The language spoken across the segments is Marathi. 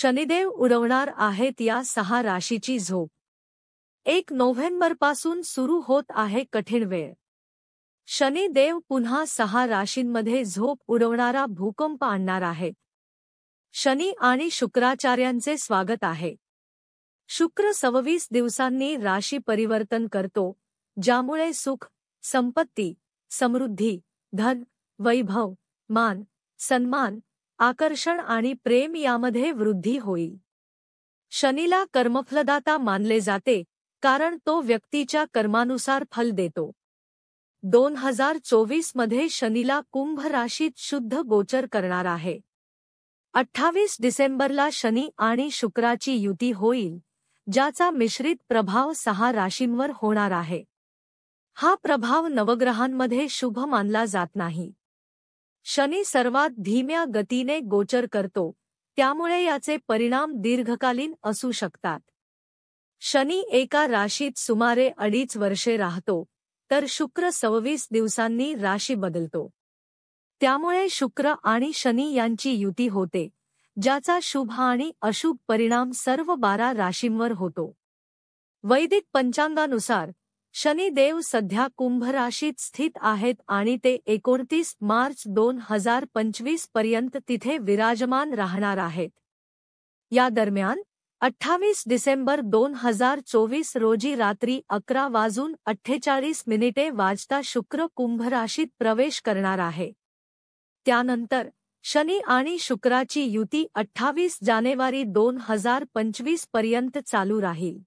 शनिदेव उडवणार आहेत या सहा राशीची झोप एक नोव्हेंबरपासून सुरू होत आहे कठीण वेळ शनिदेव पुन्हा सहा राशींमध्ये झोप उडवणारा भूकंप आणणार आहे शनी आणि शुक्राचार्यांचे स्वागत आहे शुक्र सव्वीस दिवसांनी राशी परिवर्तन करतो ज्यामुळे सुख संपत्ती समृद्धी धन वैभव मान सन्मान आकर्षण आणि प्रेम यामध्ये वृद्धी होईल शनीला कर्मफलदाता मानले जाते कारण तो व्यक्तीच्या कर्मानुसार फल देतो दोन हजार चोवीस मध्ये शनीला कुंभ राशीत शुद्ध गोचर करणार आहे अठ्ठावीस डिसेंबरला शनी आणि शुक्राची युती होईल ज्याचा मिश्रित प्रभाव सहा राशींवर होणार आहे हा प्रभाव नवग्रहांमध्ये शुभ मानला जात नाही शनी सर्वात धीम्या गतीने गोचर करतो त्यामुळे याचे परिणाम दीर्घकालीन असू शकतात शनी एका राशीत सुमारे अडीच वर्षे राहतो तर शुक्र सव्वीस दिवसांनी राशी बदलतो त्यामुळे शुक्र आणि शनी यांची युती होते ज्याचा शुभ आणि अशुभ परिणाम सर्व बारा राशींवर होतो वैदिक पंचांगानुसार शनिदेव सध्या कुंभ राशीत स्थित आहेत आणि ते एकोणतीस मार्च दोन हजार पंचवीस पर्यंत तिथे विराजमान राहणार आहेत या दरम्यान अठ्ठावीस डिसेंबर दोन हजार चोवीस रोजी रात्री अकरा वाजून अठ्ठेचाळीस मिनिटे वाजता शुक्र कुंभ राशीत प्रवेश करणार आहे त्यानंतर शनी आणि शुक्राची युती अठ्ठावीस जानेवारी दोन हजार पंचवीस पर्यंत चालू राहील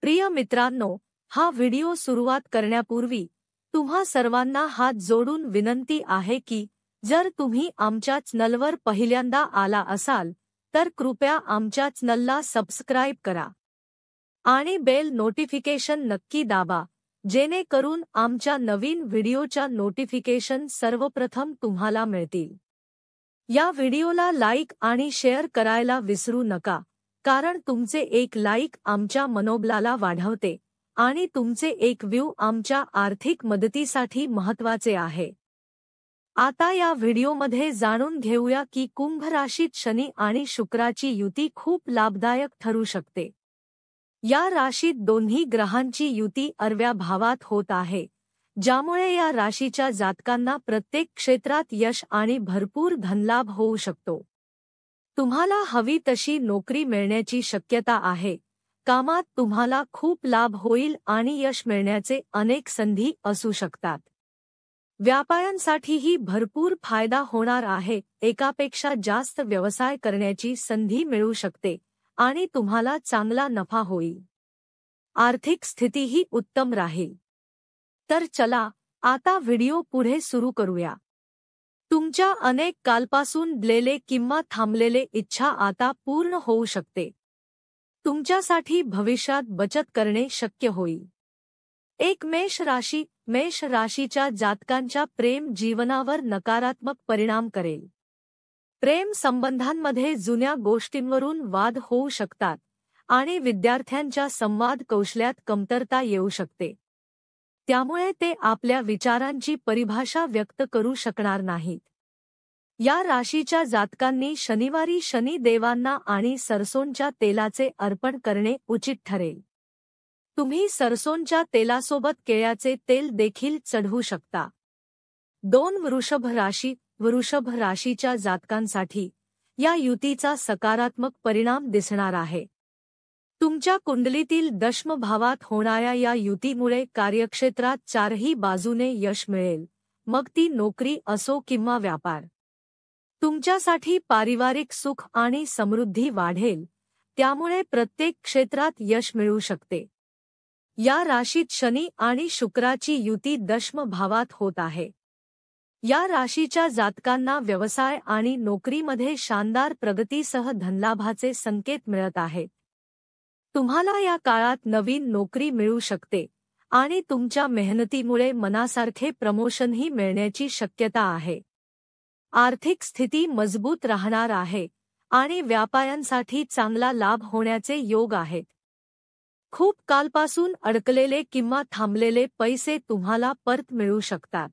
प्रिय मित्रांनो हा व्हिडिओ सुरुवात करण्यापूर्वी तुम्हा सर्वांना हात जोडून विनंती आहे की जर तुम्ही आमच्या चॅनलवर पहिल्यांदा आला असाल तर कृपया आमच्या चॅनलला सबस्क्राईब करा आणि बेल नोटिफिकेशन नक्की दाबा जेणेकरून आमच्या नवीन व्हिडिओच्या नोटिफिकेशन सर्वप्रथम तुम्हाला मिळतील या व्हिडिओला लाईक आणि शेअर करायला विसरू नका कारण तुमचे एक लाईक आमच्या मनोबलाला वाढवते आणि तुमचे एक व्यू आमच्या आर्थिक मदतीसाठी महत्वाचे आहे आता या व्हिडिओमध्ये जाणून घेऊया की कुंभ राशीत शनी आणि शुक्राची युती खूप लाभदायक ठरू शकते या राशीत दोन्ही ग्रहांची युती अरव्या भावात होत आहे ज्यामुळे या राशीच्या जातकांना प्रत्येक क्षेत्रात यश आणि भरपूर धनलाभ होऊ शकतो तुम्हाला हवी तशी नोकरी मिळण्याची शक्यता आहे कामात तुम्हाला खूप लाभ होईल आणि यश मिळण्याचे अनेक संधी असू शकतात व्यापाऱ्यांसाठीही भरपूर फायदा होणार आहे एकापेक्षा जास्त व्यवसाय करण्याची संधी मिळू शकते आणि तुम्हाला चांगला नफा होईल आर्थिक स्थितीही उत्तम राहील तर चला आता व्हिडिओ पुढे सुरू करूया तुमच्या अनेक कालपासून दिलेले किंवा थांबलेले इच्छा आता पूर्ण होऊ शकते तुमच्यासाठी भविष्यात बचत करणे शक्य होईल एक मेष राशी मेष राशीच्या जातकांच्या प्रेम जीवनावर नकारात्मक परिणाम करेल प्रेम संबंधांमध्ये जुन्या गोष्टींवरून वाद होऊ शकतात आणि विद्यार्थ्यांच्या संवाद कौशल्यात कमतरता येऊ शकते त्यामुळे ते आपल्या विचारांची परिभाषा व्यक्त करू शकणार नाहीत या राशीच्या जातकांनी शनिवारी देवांना आणि सरसोंच्या तेलाचे अर्पण करणे उचित ठरेल तुम्ही सरसोंच्या तेलासोबत केळ्याचे तेल देखील चढवू शकता दोन वृषभ राशी वृषभ राशीच्या जातकांसाठी या युतीचा सकारात्मक परिणाम दिसणार आहे तुमच्या कुंडलीतील दशमभावात होणाऱ्या या युतीमुळे कार्यक्षेत्रात चारही बाजूने यश मिळेल मग ती नोकरी असो किंवा व्यापार तुमच्यासाठी पारिवारिक सुख आणि समृद्धी वाढेल त्यामुळे प्रत्येक क्षेत्रात यश मिळू शकते या राशीत शनी आणि शुक्राची युती दशम भावात होत आहे या राशीच्या जातकांना व्यवसाय आणि नोकरीमध्ये शानदार प्रगतीसह धनलाभाचे संकेत मिळत आहेत तुम्हाला या काळात नवीन नोकरी मिळू शकते आणि तुमच्या मेहनतीमुळे मनासारखे प्रमोशनही मिळण्याची शक्यता आहे आर्थिक स्थिती मजबूत राहणार आहे आणि व्यापाऱ्यांसाठी चांगला लाभ होण्याचे योग आहेत खूप कालपासून अडकलेले किंवा थांबलेले पैसे तुम्हाला परत मिळू शकतात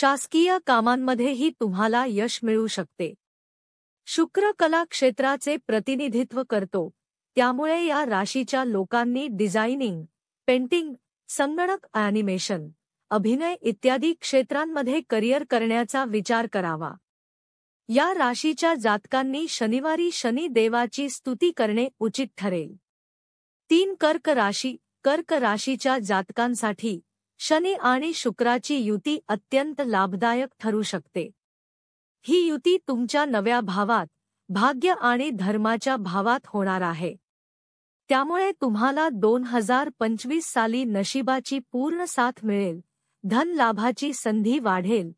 शासकीय कामांमध्येही तुम्हाला यश मिळू शकते शुक्र कला क्षेत्राचे प्रतिनिधित्व करतो त्यामुळे या राशीच्या लोकांनी डिझायनिंग पेंटिंग संगणक ॲनिमेशन अभिनय इत्यादी क्षेत्रांमध्ये करिअर करण्याचा विचार करावा या राशीच्या जातकांनी शनिवारी शनी देवाची स्तुती करणे उचित ठरेल तीन कर्क राशी कर्क राशीच्या जातकांसाठी शनी आणि शुक्राची युती अत्यंत लाभदायक ठरू शकते ही युती तुमच्या नव्या भावात भाग्य आणि धर्माच्या भावात होणार आहे त्यामुळे तुम्हाला दोन हजार पंचवीस साली नशिबाची पूर्ण साथ मिळेल धनलाभाची संधी वाढेल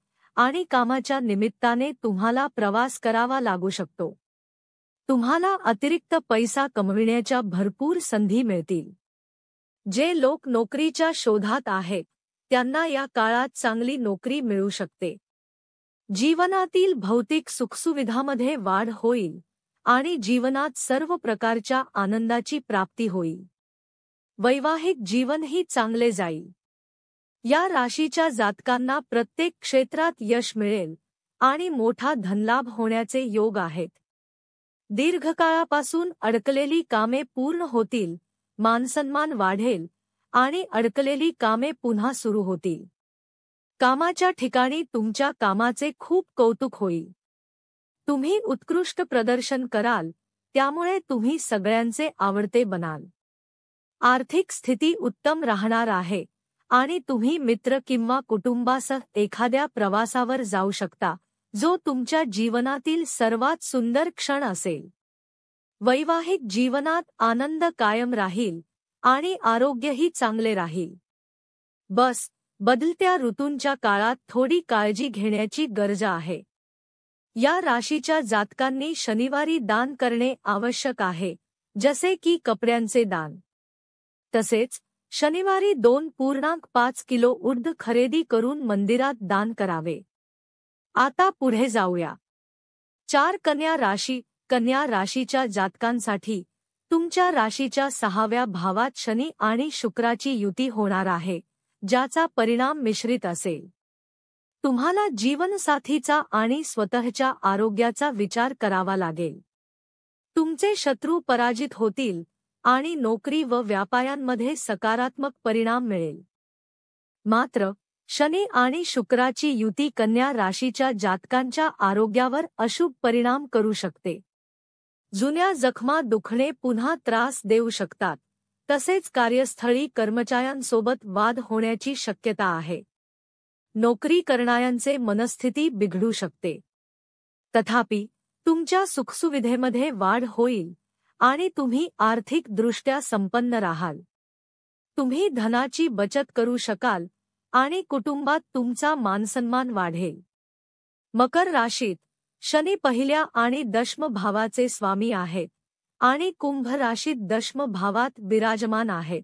आणि कामाच्या निमित्ताने तुम्हाला प्रवास करावा लागू शकतो तुम्हाला अतिरिक्त पैसा कमविण्याच्या भरपूर संधी मिळतील जे लोक नोकरीच्या शोधात आहेत त्यांना या काळात चांगली नोकरी मिळू शकते जीवनातील भौतिक सुखसुविधामध्ये वाढ होईल आणि जीवनात सर्व प्रकारच्या आनंदाची प्राप्ती होईल वैवाहिक जीवनही चांगले जाईल या राशीच्या जातकांना प्रत्येक क्षेत्रात यश मिळेल आणि मोठा धनलाभ होण्याचे योग आहेत दीर्घकाळापासून अडकलेली कामे पूर्ण होतील मानसन्मान वाढेल आणि अडकलेली कामे पुन्हा सुरू होतील कामाच्या ठिकाणी तुमच्या कामाचे खूप कौतुक होईल तुम्ही उत्कृष्ट प्रदर्शन कराल त्यामुळे तुम्ही सगळ्यांचे आवडते बनाल आर्थिक स्थिती उत्तम राहणार आहे आणि तुम्ही मित्र किंवा कुटुंबासह एखाद्या प्रवासावर जाऊ शकता जो तुमच्या जीवनातील सर्वात सुंदर क्षण असेल वैवाहिक जीवनात आनंद कायम राहील आणि आरोग्यही चांगले राहील बस बदलत्या ऋतूंच्या काळात थोडी काळजी घेण्याची गरज आहे या राशीच्या जातकांनी शनिवारी दान करणे आवश्यक आहे जसे की कपड्यांचे दान तसेच शनिवारी दोन पूर्णांक पाच किलो उर्द खरेदी करून मंदिरात दान करावे आता पुढे जाऊया चार कन्या राशी कन्या राशीच्या जातकांसाठी तुमच्या राशीच्या सहाव्या भावात शनी आणि शुक्राची युती होणार आहे ज्याचा परिणाम मिश्रित असेल तुम्हाला जीवनसाथीचा आणि स्वतःच्या आरोग्याचा विचार करावा लागेल तुमचे शत्रू पराजित होतील आणि नोकरी व व्यापायांमध्ये सकारात्मक परिणाम मिळेल मात्र शनी आणि शुक्राची युती कन्या राशीच्या जातकांच्या आरोग्यावर अशुभ परिणाम करू शकते जुन्या जखमा दुखणे पुन्हा त्रास देऊ शकतात तसेच कार्यस्थळी कर्मचाऱ्यांसोबत वाद होण्याची शक्यता आहे नोकरी करणाऱ्यांचे मनस्थिती बिघडू शकते तथापि तुमच्या सुखसुविधेमध्ये वाढ होईल आणि तुम्ही आर्थिकदृष्ट्या संपन्न राहाल तुम्ही धनाची बचत करू शकाल आणि कुटुंबात तुमचा मानसन्मान वाढेल मकर राशीत शनी पहिल्या आणि दशम भावाचे स्वामी आहेत आणि कुंभ राशीत दशम भावात विराजमान आहेत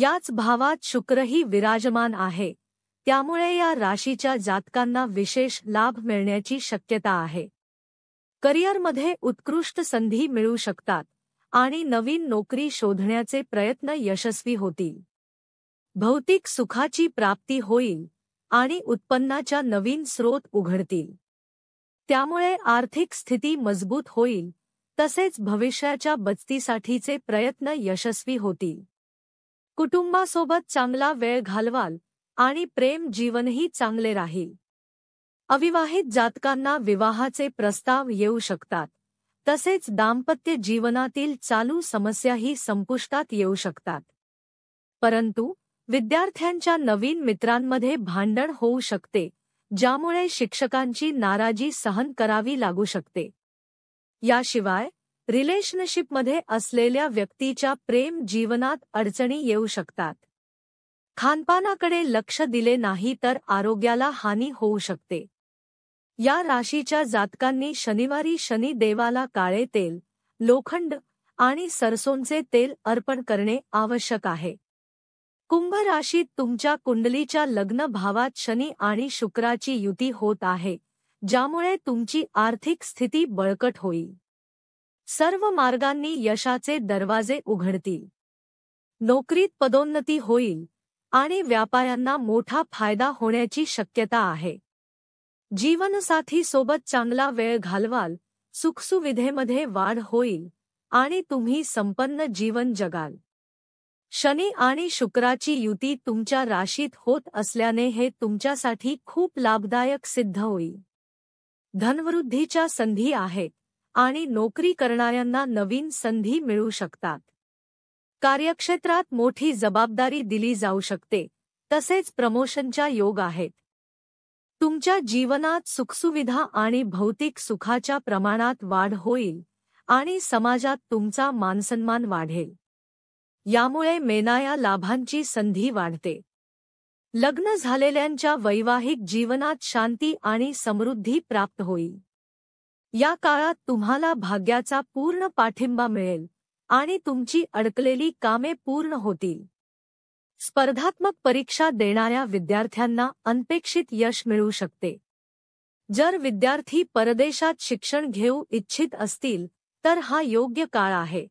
याच भावात शुक्रही विराजमान आहे त्यामुळे या राशीच्या जातकांना विशेष लाभ मिळण्याची शक्यता आहे करिअरमध्ये उत्कृष्ट संधी मिळू शकतात आणि नवीन नोकरी शोधण्याचे प्रयत्न यशस्वी होतील भौतिक सुखाची प्राप्ती होईल आणि उत्पन्नाच्या नवीन स्रोत उघडतील त्यामुळे आर्थिक स्थिती मजबूत होईल तसेच भविष्याच्या बचतीसाठीचे प्रयत्न यशस्वी होतील कुटुंबासोबत चांगला वेळ घालवाल आणि प्रेम जीवनही चांगले राहील अविवाहित जातकांना विवाहाचे प्रस्ताव येऊ शकतात तसेच दाम्पत्य जीवनातील चालू समस्याही संपुष्टात येऊ शकतात परंतु विद्यार्थ्यांच्या नवीन मित्रांमध्ये भांडण होऊ शकते ज्यामुळे शिक्षकांची नाराजी सहन करावी लागू शकते याशिवाय रिलेशनशिपमध्ये असलेल्या व्यक्तीच्या प्रेम जीवनात अडचणी येऊ शकतात खानपानाकडे लक्ष दिले नाही तर आरोग्याला हानी होऊ शकते या राशीच्या जातकांनी शनिवारी शनि देवाला काळे तेल लोखंड आणि सरसोंचे तेल अर्पण करणे आवश्यक आहे कुंभ राशीत तुमच्या कुंडलीच्या लग्न भावात शनी आणि शुक्राची युती होत आहे ज्यामुळे तुमची आर्थिक स्थिती बळकट होईल सर्व मार्गांनी यशाचे दरवाजे उघडतील नोकरीत पदोन्नती होईल आणि व्यापाऱ्यांना मोठा फायदा होण्याची शक्यता आहे जीवनसाथी सोबत चांगला वेळ घालवाल सुखसुविधेमध्ये वाढ होईल आणि तुम्ही संपन्न जीवन जगाल शनी आणि शुक्राची युती तुमच्या राशीत होत असल्याने हे तुमच्यासाठी खूप लाभदायक सिद्ध होईल धनवृद्धीच्या संधी आहेत आणि नोकरी करणाऱ्यांना नवीन संधी मिळू शकतात कार्यक्षेत्रात मोठी जबाबदारी दिली जाऊ शकते तसेच प्रमोशनच्या योग आहेत तुमच्या जीवनात सुखसुविधा आणि भौतिक सुखाच्या प्रमाणात वाढ होईल आणि समाजात तुमचा मानसन्मान वाढेल यामुळे मेनाया लाभांची संधी वाढते लग्न झालेल्यांच्या वैवाहिक जीवनात शांती आणि समृद्धी प्राप्त होईल या काळात तुम्हाला भाग्याचा पूर्ण पाठिंबा मिळेल आणि तुमची अडकलेली कामे पूर्ण होतील स्पर्धात्मक परीक्षा देणाऱ्या विद्यार्थ्यांना अनपेक्षित यश मिळू शकते जर विद्यार्थी परदेशात शिक्षण घेऊ इच्छित असतील तर हा योग्य काळ आहे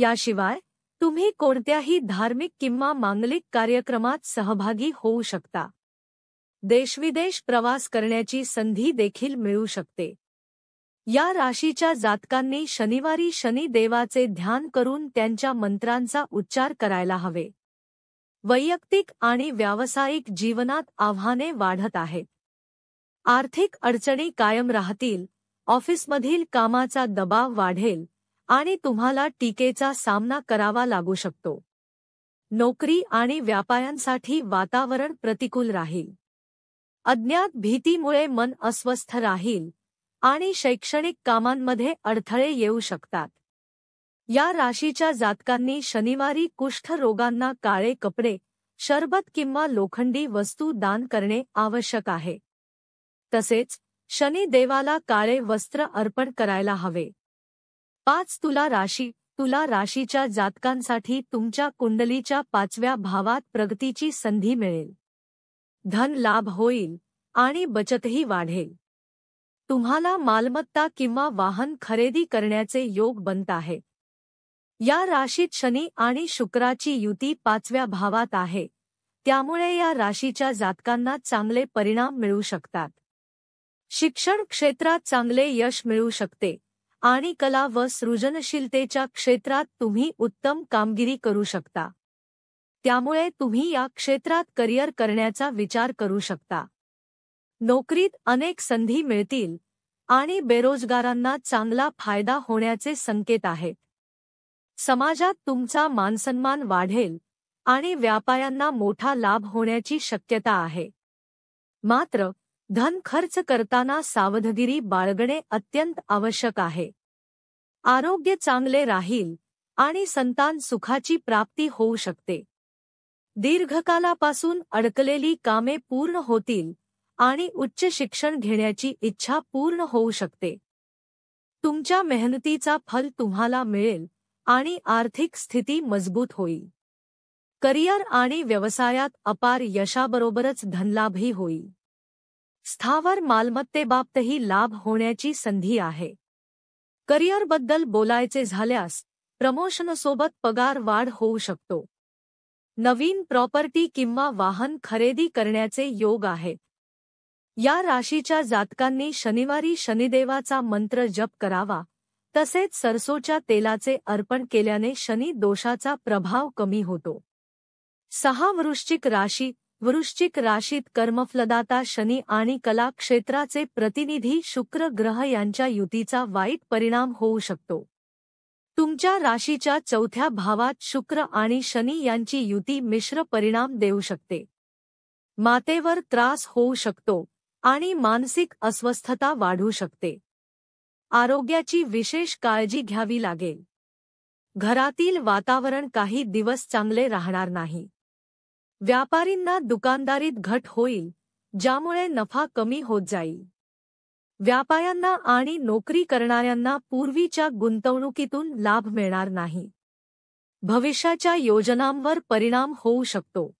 याशिवाय तुम्ही कोणत्याही धार्मिक किंवा मांगलिक कार्यक्रमात सहभागी होऊ शकता देशविदेश प्रवास करण्याची संधी देखील मिळू शकते या राशीच्या जातकांनी शनिवारी शनिदेवाचे ध्यान करून त्यांच्या मंत्रांचा उच्चार करायला हवे वैयक्तिक आणि व्यावसायिक जीवनात आव्हाने वाढत आहेत आर्थिक अडचणी कायम राहतील ऑफिसमधील कामाचा दबाव वाढेल आणि तुम्हाला टीकेचा सामना करावा लागू शकतो नोकरी आणि व्यापायांसाठी वातावरण प्रतिकूल राहील अज्ञात भीतीमुळे मन अस्वस्थ राहील आणि शैक्षणिक कामांमध्ये अडथळे येऊ शकतात या राशीच्या जातकांनी शनिवारी कुष्ठरोगांना काळे कपडे शरबत किंवा लोखंडी वस्तू दान करणे आवश्यक आहे तसेच शनिदेवाला काळे वस्त्र अर्पण करायला हवे पाच तुला राशी तुला राशीच्या जातकांसाठी तुमच्या कुंडलीच्या पाचव्या भावात प्रगतीची संधी मिळेल धन लाभ होईल आणि बचतही वाढेल तुम्हाला मालमत्ता किंवा वाहन खरेदी करण्याचे योग बनत आहे या राशीत शनी आणि शुक्राची युती पाचव्या भावात आहे त्यामुळे या राशीच्या जातकांना चांगले परिणाम मिळू शकतात शिक्षण क्षेत्रात चांगले यश मिळू शकते आणि कला व सृजनशीलतेच्या क्षेत्रात तुम्ही उत्तम कामगिरी करू शकता त्यामुळे तुम्ही या क्षेत्रात करिअर करण्याचा विचार करू शकता नोकरीत अनेक संधी मिळतील आणि बेरोजगारांना चांगला फायदा होण्याचे संकेत आहेत समाजात तुमचा मानसन्मान वाढेल आणि व्यापाऱ्यांना मोठा लाभ होण्याची शक्यता आहे मात्र धन खर्च करताना सावधगिरी बाळगणे अत्यंत आवश्यक आहे आरोग्य चांगले राहील आणि संतान सुखाची प्राप्ती होऊ शकते दीर्घकालापासून अडकलेली कामे पूर्ण होतील आणि उच्च शिक्षण घेण्याची इच्छा पूर्ण होऊ शकते तुमच्या मेहनतीचा फल तुम्हाला मिळेल आणि आर्थिक स्थिती मजबूत होईल करिअर आणि व्यवसायात अपार यशाबरोबरच धनलाभही होईल स्थावर मालमत्तेबाबतही लाभ होण्याची संधी आहे करिअरबद्दल बोलायचे झाल्यास प्रमोशनसोबत पगार वाढ होऊ शकतो नवीन प्रॉपर्टी किंवा वाहन खरेदी करण्याचे योग आहेत या राशीच्या जातकांनी शनिवारी शनिदेवाचा मंत्र जप करावा तसेच सरसोच्या तेलाचे अर्पण केल्याने शनी दोषाचा प्रभाव कमी होतो सहा वृश्चिक राशी वृश्चिक राशीत कर्मफलदाता शनी आणि कला क्षेत्राचे प्रतिनिधी शुक्र ग्रह यांच्या युतीचा वाईट परिणाम होऊ शकतो तुमच्या राशीच्या चौथ्या भावात शुक्र आणि शनी यांची युती मिश्र परिणाम देऊ शकते मातेवर त्रास होऊ शकतो आणि मानसिक अस्वस्थता वाढू शकते आरोग्याची विशेष काळजी घ्यावी लागेल घरातील वातावरण काही दिवस चांगले राहणार नाही व्यापारींना दुकानदारीत घट होईल ज्यामुळे नफा कमी होत जाईल व्यापाऱ्यांना आणि नोकरी करणाऱ्यांना पूर्वीच्या गुंतवणुकीतून लाभ मिळणार नाही भविष्याच्या योजनांवर परिणाम होऊ शकतो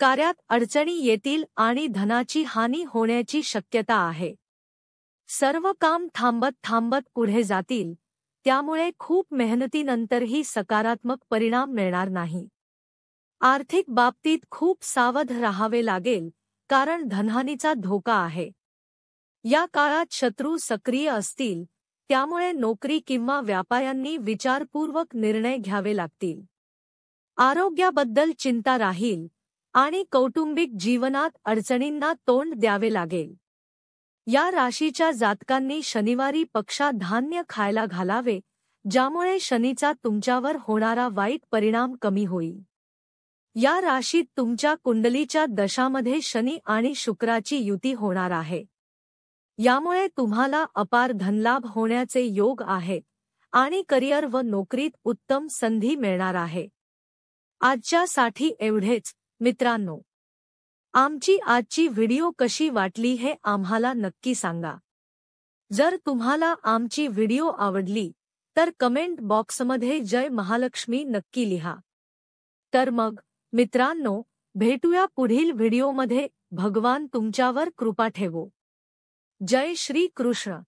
कार्यात अडचणी येतील आणि धनाची हानी होण्याची शक्यता आहे सर्व काम थांबत थांबत पुढे जातील त्यामुळे खूप मेहनतीनंतरही सकारात्मक परिणाम मिळणार नाही आर्थिक बाबतीत खूप सावध राहावे लागेल कारण धनहानीचा धोका आहे या काळात शत्रू सक्रिय असतील त्यामुळे नोकरी किंवा व्यापाऱ्यांनी विचारपूर्वक निर्णय घ्यावे लागतील आरोग्याबद्दल चिंता राहील आणि कौटुंबिक जीवनात अडचणींना तोंड द्यावे लागेल या राशीच्या जातकांनी शनिवारी पक्षा धान्य खायला घालावे ज्यामुळे शनीचा तुमच्यावर होणारा वाईट परिणाम कमी होईल या राशीत तुमच्या कुंडलीच्या दशामध्ये शनी आणि शुक्राची युती होणार आहे यामुळे तुम्हाला अपार धनलाभ होण्याचे योग आहे आणि करिअर व नोकरीत उत्तम संधी मिळणार आहे आजच्यासाठी एवढेच मित्रांनो आमची आजची वीडियो कशी वाटली है आम्हाला नक्की सांगा जर तुम्हाला आमची वीडियो आवडली तर कमेंट बॉक्समध्ये जय महालक्ष्मी नक्की लिहा तर मग मित्रांनो भेटूया पुढील व्हिडिओमध्ये भगवान तुमच्यावर कृपा ठेवो जय श्री कृष्ण